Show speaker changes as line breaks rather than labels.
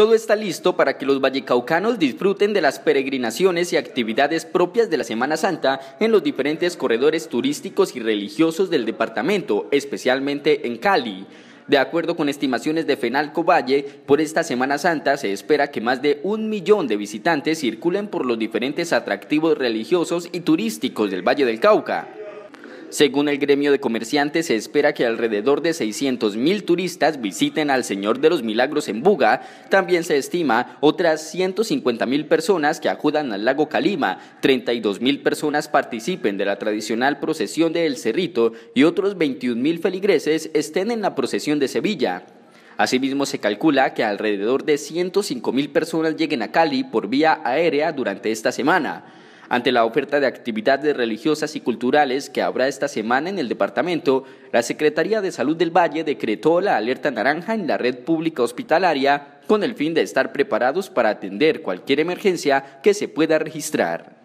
Todo está listo para que los vallecaucanos disfruten de las peregrinaciones y actividades propias de la Semana Santa en los diferentes corredores turísticos y religiosos del departamento, especialmente en Cali. De acuerdo con estimaciones de Fenalco Valle, por esta Semana Santa se espera que más de un millón de visitantes circulen por los diferentes atractivos religiosos y turísticos del Valle del Cauca. Según el gremio de comerciantes, se espera que alrededor de 600 mil turistas visiten al Señor de los Milagros en Buga. También se estima otras 150 mil personas que acudan al lago Calima, 32 mil personas participen de la tradicional procesión de El Cerrito y otros 21 mil feligreses estén en la procesión de Sevilla. Asimismo, se calcula que alrededor de 105 mil personas lleguen a Cali por vía aérea durante esta semana. Ante la oferta de actividades religiosas y culturales que habrá esta semana en el departamento, la Secretaría de Salud del Valle decretó la alerta naranja en la red pública hospitalaria con el fin de estar preparados para atender cualquier emergencia que se pueda registrar.